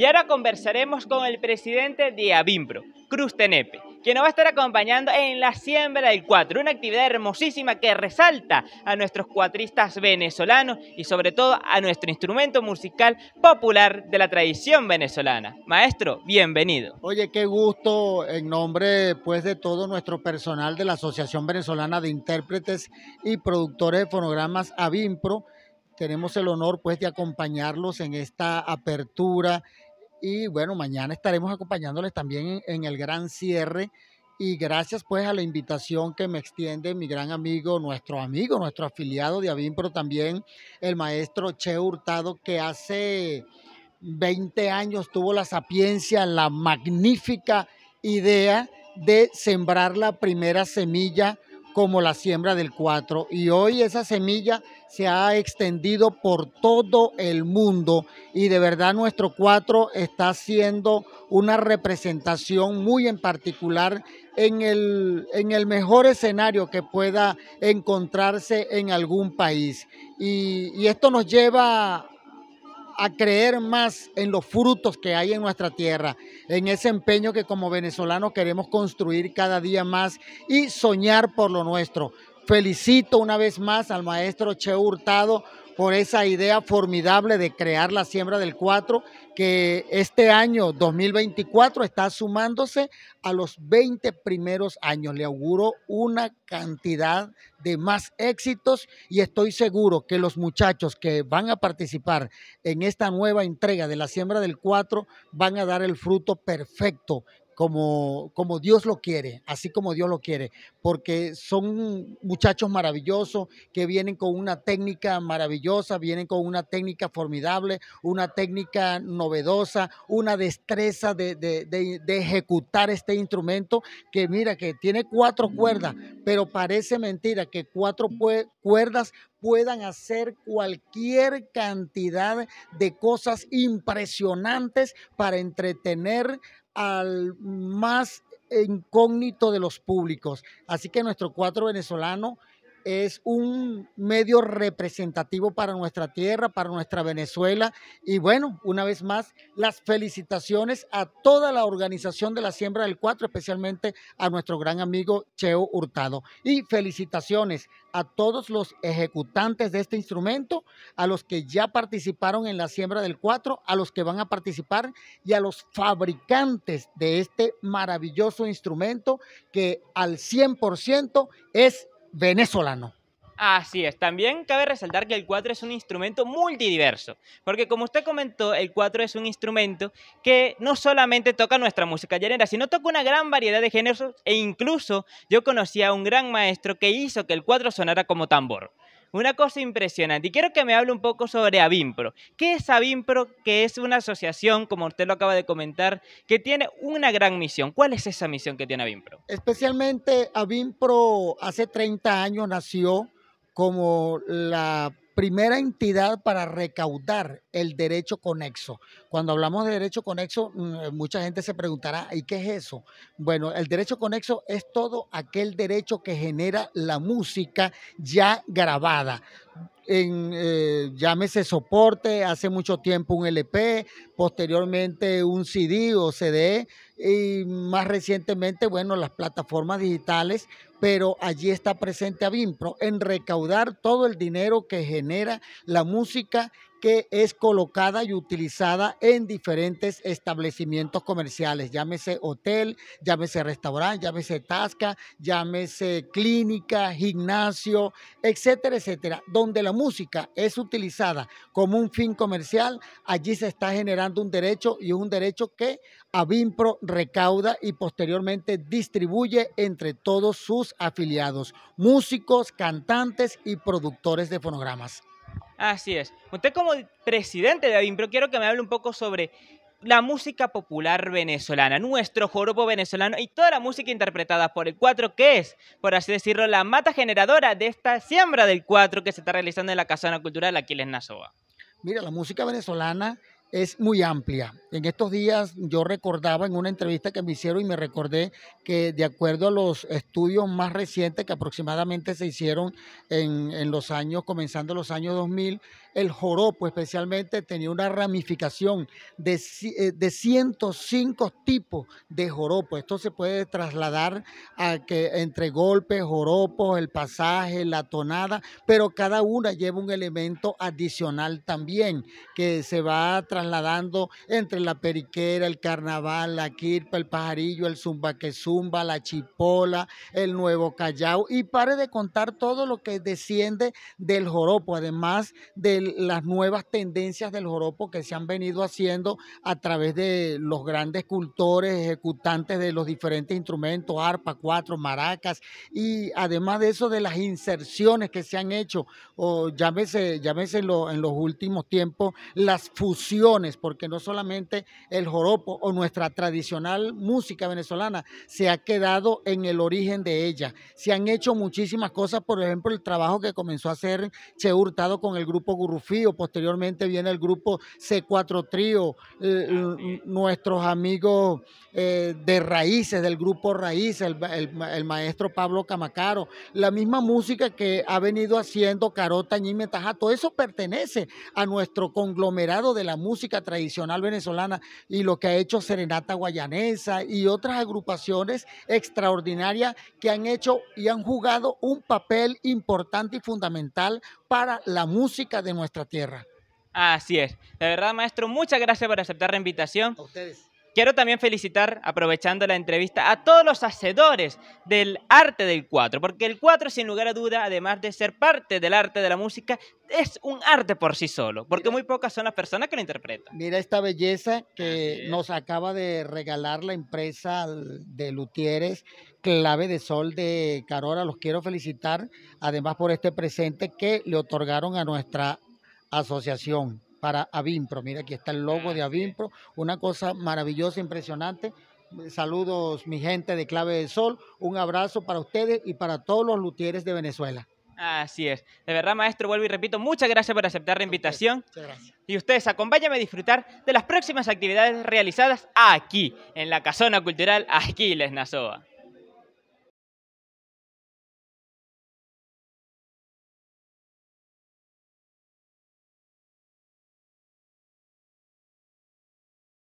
Y ahora conversaremos con el presidente de Avimpro, Cruz Tenepe, quien nos va a estar acompañando en la siembra del cuatro, una actividad hermosísima que resalta a nuestros cuatristas venezolanos y sobre todo a nuestro instrumento musical popular de la tradición venezolana. Maestro, bienvenido. Oye, qué gusto en nombre pues de todo nuestro personal de la Asociación Venezolana de Intérpretes y Productores de Fonogramas Avimpro tenemos el honor pues de acompañarlos en esta apertura y bueno, mañana estaremos acompañándoles también en, el gran cierre. Y gracias pues a la invitación que me extiende mi gran amigo, nuestro amigo, nuestro afiliado de Avín, pero también el maestro Che Hurtado, que hace 20 años tuvo la sapiencia, la magnífica idea de sembrar la primera semilla como la siembra del 4 y hoy esa semilla se ha extendido por todo el mundo y de verdad nuestro 4 está siendo una representación muy en particular en el, en el mejor escenario que pueda encontrarse en algún país. Y, y esto nos lleva a creer más en los frutos que hay en nuestra tierra, en ese empeño que como venezolanos queremos construir cada día más y soñar por lo nuestro. Felicito una vez más al maestro Che Hurtado por esa idea formidable de crear la siembra del 4, que este año 2024 está sumándose a los 20 primeros años. Le auguro una cantidad de más éxitos y estoy seguro que los muchachos que van a participar en esta nueva entrega de la siembra del 4 van a dar el fruto perfecto como, Dios lo quiere, así como Dios lo quiere, porque son muchachos maravillosos que vienen con una técnica maravillosa, vienen con una técnica formidable, una técnica novedosa, una destreza de, de ejecutar este instrumento que mira que tiene cuatro cuerdas, pero parece mentira que cuatro cuerdas puedan hacer cualquier cantidad de cosas impresionantes para entretener al más incógnito de los públicos. Así que nuestro cuatro venezolano es un medio representativo para nuestra tierra, para nuestra Venezuela. Y bueno, una vez más, las felicitaciones a toda la organización de la Siembra del 4, especialmente a nuestro gran amigo Cheo Hurtado. Y felicitaciones a todos los ejecutantes de este instrumento, a los que ya participaron en la Siembra del 4, a los que van a participar y a los fabricantes de este maravilloso instrumento que al 100% es venezolano. Así es, también cabe resaltar que el cuatro es un instrumento multidiverso, porque como usted comentó, el cuatro es un instrumento que no solamente toca nuestra música llanera, sino toca una gran variedad de géneros e incluso yo conocí a un gran maestro que hizo que el cuatro sonara como tambor. Una cosa impresionante. Y quiero que me hable un poco sobre Avimpro. ¿Qué es Avimpro? Que es una asociación, como usted lo acaba de comentar, que tiene una gran misión. ¿Cuál es esa misión que tiene Avimpro? Especialmente Avimpro hace 30 años nació como la primera entidad para recaudar el derecho conexo. Cuando hablamos de derecho conexo, mm, eh, mucha gente se preguntará, ¿y qué es eso? Bueno, el derecho conexo es todo aquel derecho que genera la música ya grabada. En, eh, llámese soporte, hace mucho tiempo un LP, posteriormente un CD o CD, e, y más recientemente, bueno, las plataformas digitales pero allí está presente Avimpro en recaudar todo el dinero que genera la música que es colocada y utilizada en diferentes establecimientos comerciales, llámese hotel, llámese restaurante, llámese tasca, llámese clínica, gimnasio, etcétera, etcétera. Donde la música es utilizada como un fin comercial, allí se está generando un derecho y un derecho que Avimpro recauda y posteriormente distribuye entre todos sus afiliados, músicos, cantantes y productores de fonogramas. Así es. Usted como presidente de Avimpro, quiero que me hable un poco sobre la música popular venezolana, nuestro joropo venezolano y toda la música interpretada por el 4, que es, por así decirlo, la mata generadora de esta siembra del 4 que se está realizando en la Casa Casana Cultural Aquiles Nazoa. Mira, la música venezolana es muy amplia. En estos días yo recordaba en una entrevista que me hicieron y me recordé que de acuerdo a los estudios más recientes que aproximadamente se hicieron en, los años, comenzando los años 2000, el joropo especialmente tenía una ramificación de, eh, de 105 tipos de joropo. Esto se puede trasladar a que entre golpes, joropos, el pasaje, la tonada, pero cada una lleva un elemento adicional también que se va a trasladando entre la periquera, el carnaval, la quirpa, el pajarillo, el zumba que zumba, la chipola, el nuevo callao y pare de contar todo lo que desciende del joropo, además de las nuevas tendencias del joropo que se han venido haciendo a través de los grandes cultores, ejecutantes de los diferentes instrumentos, arpa, cuatro, maracas y además de eso de las inserciones que se han hecho o llámese, en los últimos tiempos las fusiones porque no solamente el joropo o nuestra tradicional música venezolana se ha quedado en el origen de ella. Se han hecho muchísimas cosas, por ejemplo, el trabajo que comenzó a hacer Che Hurtado con el grupo Gurrufío, posteriormente viene el grupo C4 Trío, eh, ah, nuestros amigos eh, de Raíces, del grupo Raíces, el, maestro Pablo Camacaro, la misma música que ha venido haciendo Carota, Ñime, todo eso pertenece a nuestro conglomerado de la música tradicional venezolana y lo que ha hecho Serenata Guayanesa y otras agrupaciones extraordinarias que han hecho y han jugado un papel importante y fundamental para la música de nuestra tierra. Así es. De verdad, maestro, muchas gracias por aceptar la invitación. A ustedes. Quiero también felicitar, aprovechando la entrevista, a todos los hacedores del arte del cuatro, porque el cuatro sin lugar a duda, además de ser parte del arte de la música, es un arte por sí solo, porque muy pocas son las personas que lo interpretan. Mira esta belleza que nos acaba de regalar la empresa de Lutieres, Clave de Sol de Carora. Los quiero felicitar, además, por este presente que le otorgaron a nuestra asociación para Avimpro. Mira, aquí está el logo de ah, Avimpro, una cosa maravillosa, impresionante. Saludos, mi gente de Clave del Sol. Un abrazo para ustedes y para todos los luthieres de Venezuela. Así es. De verdad, maestro, vuelvo y repito, muchas gracias por aceptar la invitación. gracias. Y ustedes, acompáñame a disfrutar de las próximas actividades realizadas aquí, en la Casona Cultural Aquiles Nazoa.